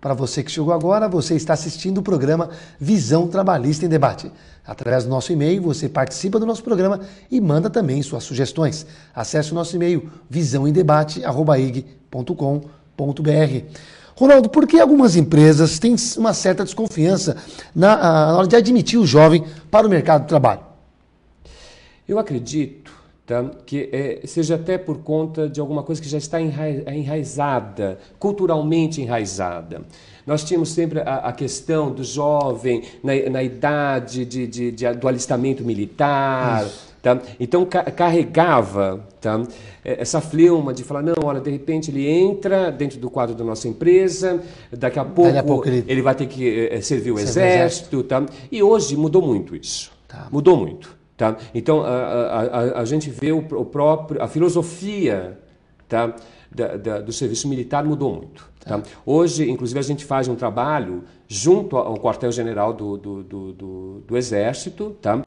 Para você que chegou agora, você está assistindo o programa Visão Trabalhista em Debate. Através do nosso e-mail, você participa do nosso programa e manda também suas sugestões. Acesse o nosso e-mail visãoemdebate.com.br. Ronaldo, por que algumas empresas têm uma certa desconfiança na, ah, na hora de admitir o jovem para o mercado de trabalho? Eu acredito Tá? que é, seja até por conta de alguma coisa que já está enraizada, culturalmente enraizada. Nós tínhamos sempre a, a questão do jovem na, na idade de, de, de, do alistamento militar. Tá? Então ca carregava tá? É, essa fleuma de falar, não, olha, de repente ele entra dentro do quadro da nossa empresa, daqui a pouco, daqui a pouco ele... ele... vai ter que é, servir o servir exército. exército. Tá? E hoje mudou muito isso. Tá. Mudou muito. Tá? Então, a, a, a, gente vê o, o próprio, a filosofia tá? Da, da, do serviço militar mudou muito. Tá? Tá. Hoje, inclusive, a gente faz um trabalho junto ao quartel-general do, do, do, do, Exército, tá?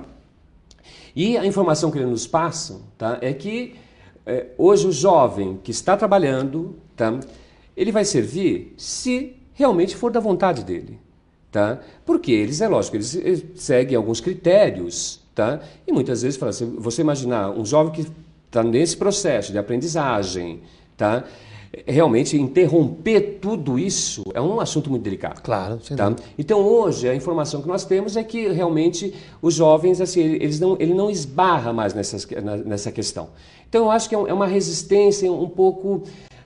e a informação que eles nos passam tá? é que é, hoje o jovem que está trabalhando, tá? ele vai servir se realmente for da vontade dele. Tá? Porque eles, é lógico, eles seguem alguns critérios Tá? E muitas vezes fala assim, você imaginar um jovem que está nesse processo de aprendizagem, tá? realmente interromper tudo isso é um assunto muito delicado. Claro, sem tá? Então hoje a informação que nós temos é que realmente os jovens assim eles não ele não esbarra mais nessas, nessa questão. Então eu acho que é, é uma resistência um pouco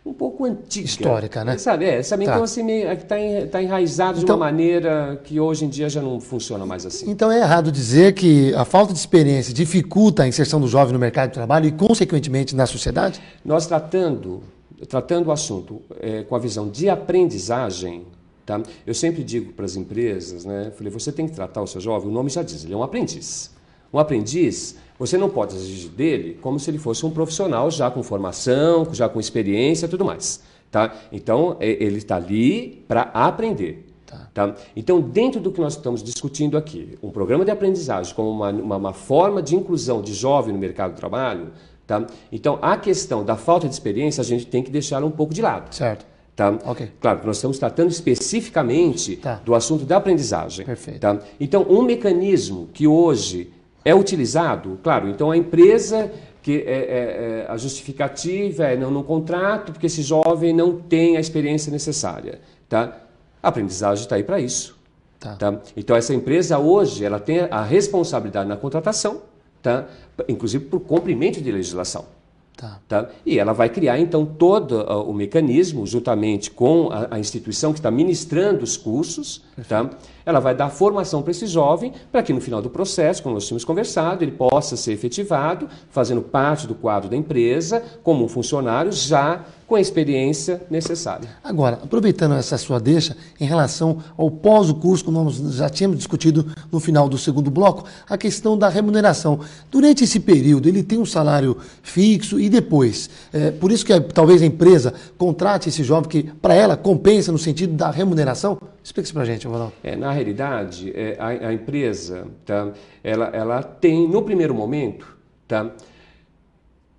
um pouco antiga. Histórica, né? Sabe, é, sabe? Então, tá. Então, assim, meio, é tá, tá enraizado então, de uma maneira que hoje em dia já não funciona mais assim. Então, é errado dizer que a falta de experiência dificulta a inserção do jovem no mercado de trabalho e, consequentemente, na sociedade? Nós tratando, tratando o assunto é, com a visão de aprendizagem, tá? eu sempre digo para as empresas, né? Falei, você tem que tratar o seu jovem, o nome já diz, ele é um aprendiz. Um aprendiz, você não pode exigir dele como se ele fosse um profissional já com formação, já com experiência tudo mais. Tá? Então, é, ele está ali para aprender. Tá. tá. Então, dentro do que nós estamos discutindo aqui, um programa de aprendizagem como uma, uma, uma, forma de inclusão de jovem no mercado de trabalho, tá? então a questão da falta de experiência a gente tem que deixar um pouco de lado. Certo. Tá? Okay. Claro, nós estamos tratando especificamente tá. do assunto da aprendizagem. Perfeito. Tá? Então, um mecanismo que hoje é utilizado? Claro, então a empresa que é, é, é, a justificativa é não, no contrato, porque esse jovem não tem a experiência necessária. Tá? A aprendizagem está aí para isso. Tá. tá. Então essa empresa hoje ela tem a responsabilidade na contratação, tá? inclusive por cumprimento de legislação. Tá. Tá? E ela vai criar, então, todo uh, o mecanismo, juntamente com a, a instituição que está ministrando os cursos. Tá? Ela vai dar formação para esse jovem, para que no final do processo, como nós tínhamos conversado, ele possa ser efetivado, fazendo parte do quadro da empresa, como um funcionário já com a experiência necessária. Agora, aproveitando essa sua deixa, em relação ao pós o curso, como nós já tínhamos discutido no final do segundo bloco, a questão da remuneração. Durante esse período, ele tem um salário fixo e depois. É, por isso que talvez a empresa contrate esse jovem que, para ela, compensa no sentido da remuneração? Explica isso para a gente, Amaral. É, na realidade, é, a, a, empresa, tá, ela, ela tem, no primeiro momento, tá,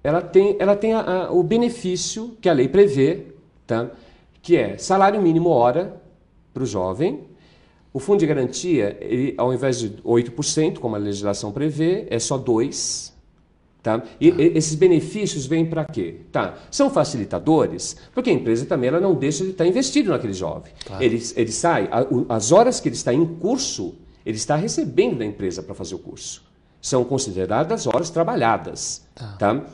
ela tem, ela tem a, a, o benefício que a lei prevê, tá? que é salário mínimo hora para o jovem. O fundo de garantia, ele, ao invés de 8%, como a legislação prevê, é só 2%. Tá? E, ah. esses benefícios vêm para quê? Tá. São facilitadores, porque a empresa também ela não deixa de estar tá investido naquele jovem. Claro. Ele, ele sai, a, as horas que ele está em curso, ele está recebendo da empresa para fazer o curso. São consideradas horas trabalhadas. Tá? tá?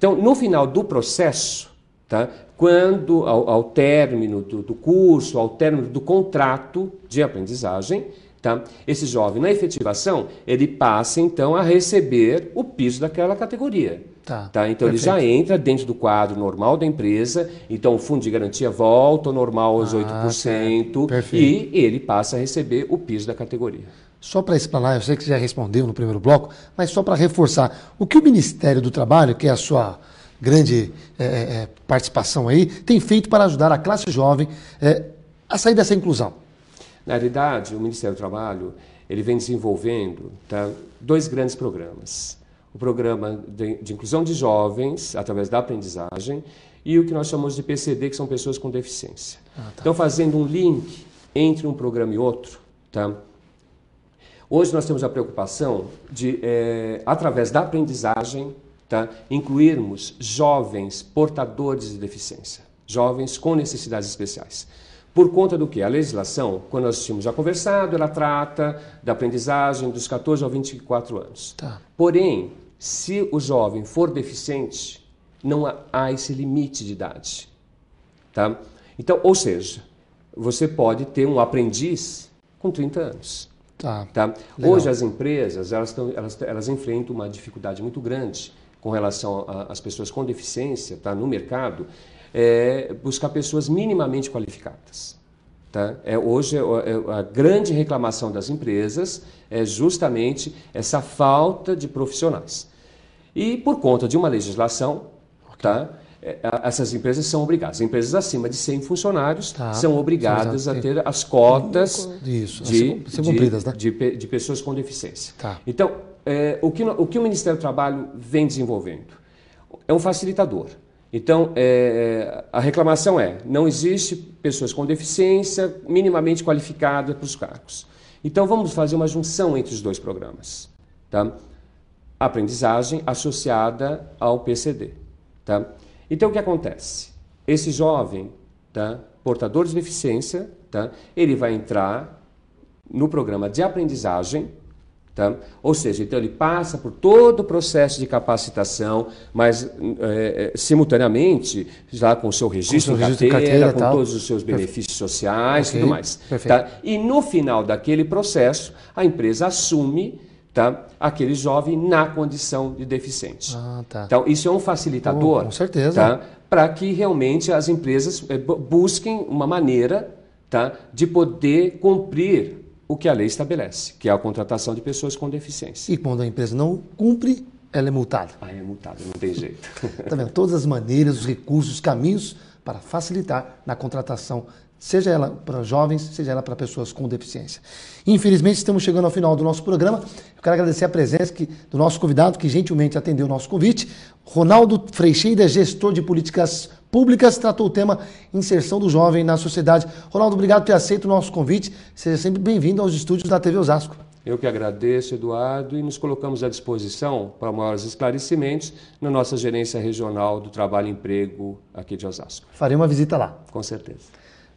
Então, no final do processo, tá? quando ao, ao término do, do, curso, ao término do contrato de aprendizagem, tá? esse jovem, na efetivação, ele passa então a receber o piso daquela categoria. Tá, tá? Então perfeito. ele já entra dentro do quadro normal da empresa, então o fundo de garantia volta ao normal aos ah, 8% certo. Tá. e ele passa a receber o piso da categoria só para explanar, eu sei que você já respondeu no primeiro bloco, mas só para reforçar, o que o Ministério do Trabalho, que é a sua grande é, é, participação aí, tem feito para ajudar a classe jovem é, a sair dessa inclusão? Na realidade, o Ministério do Trabalho ele vem desenvolvendo tá, dois grandes programas. O programa de, de inclusão de jovens, através da aprendizagem, e o que nós chamamos de PCD, que são pessoas com deficiência. Ah, tá. Então, fazendo um link entre um programa e outro, tá? Hoje nós temos a preocupação de, é, através da aprendizagem, tá, incluirmos jovens portadores de deficiência, jovens com necessidades especiais. Por conta do que? A legislação, quando nós tínhamos já conversado, ela trata da aprendizagem dos 14 aos 24 anos. Tá. Porém, se o jovem for deficiente, não há esse limite de idade. Tá? Então, ou seja, você pode ter um aprendiz com 30 anos. Tá. tá? Hoje as empresas elas, tão, elas, elas enfrentam uma dificuldade muito grande com relação às pessoas com deficiência tá, no mercado, é buscar pessoas minimamente qualificadas. Tá? É, hoje é, é, a grande reclamação das empresas é justamente essa falta de profissionais. E por conta de uma legislação, tá? okay. tá? É, essas empresas são obrigadas. Empresas acima de 100 funcionários tá, são obrigadas a ter as cotas Isso, de, ser cumpridas, de, né? de, de, pessoas com deficiência. Tá. Então, é, o, que, o que o Ministério do Trabalho vem desenvolvendo? É um facilitador. Então, é, é a reclamação é: não existe pessoas com deficiência minimamente qualificadas para os cargos. Então, vamos fazer uma junção entre os dois programas. Tá? Aprendizagem associada ao PCD. Tá? Então o que acontece? Esse jovem, tá, portador de deficiência, tá, ele vai entrar no programa de aprendizagem, tá? ou seja, então ele passa por todo o processo de capacitação, mas é, simultaneamente, já com o seu registro, com seu registro carteira, carteira, com tal. todos os seus benefícios Perfeito. sociais e okay. tudo mais. Tá? E no final daquele processo, a empresa assume tá? aquele jovem na condição de deficiente. Ah, tá. Então, isso é um facilitador. Oh, com certeza. Tá? Para que realmente as empresas eh, busquem uma maneira tá? de poder cumprir o que a lei estabelece, que é a contratação de pessoas com deficiência. E quando a empresa não cumpre, ela é multada. Ah, é multada, não tem jeito. tá vendo? Todas as maneiras, os recursos, os caminhos para facilitar na contratação seja ela para jovens, seja ela para pessoas com deficiência. Infelizmente, estamos chegando ao final do nosso programa. Eu quero agradecer a presença que, do nosso convidado, que gentilmente atendeu o nosso convite. Ronaldo Freixeira, gestor de políticas públicas, tratou o tema inserção do jovem na sociedade. Ronaldo, obrigado por ter aceito o nosso convite. Seja sempre bem-vindo aos estúdios da TV Osasco. Eu que agradeço, Eduardo, e nos colocamos à disposição para maiores esclarecimentos na nossa gerência regional do trabalho e emprego aqui de Osasco. Farei uma visita lá. Com certeza.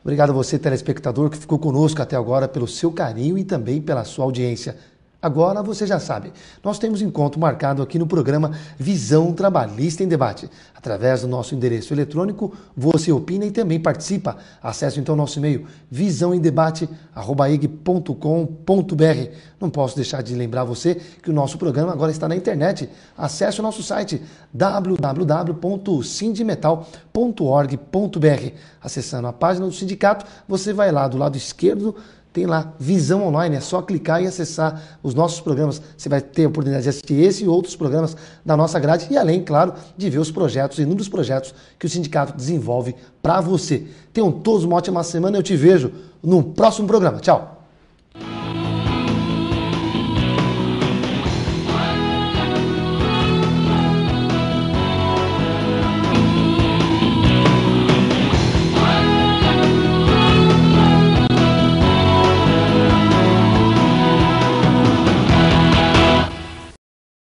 Obrigado a você, telespectador, que ficou conosco até agora, pelo seu carinho e também pela sua audiência. Agora você já sabe, nós temos encontro marcado aqui no programa Visão Trabalhista em Debate. Através do nosso endereço eletrônico, você opina e também participa. Acesse então nosso e-mail visãoemdebate.com.br. Não posso deixar de lembrar você que o nosso programa agora está na internet. Acesse o nosso site www.sindimetal.org.br. Acessando a página do sindicato, você vai lá do lado esquerdo tem lá, Visão Online, é só clicar e acessar os nossos programas. Você vai ter a oportunidade de assistir esse e outros programas da nossa grade e além, claro, de ver os projetos, inúmeros projetos que o sindicato desenvolve para você. Tenham todos uma ótima semana, eu te vejo no próximo programa. Tchau!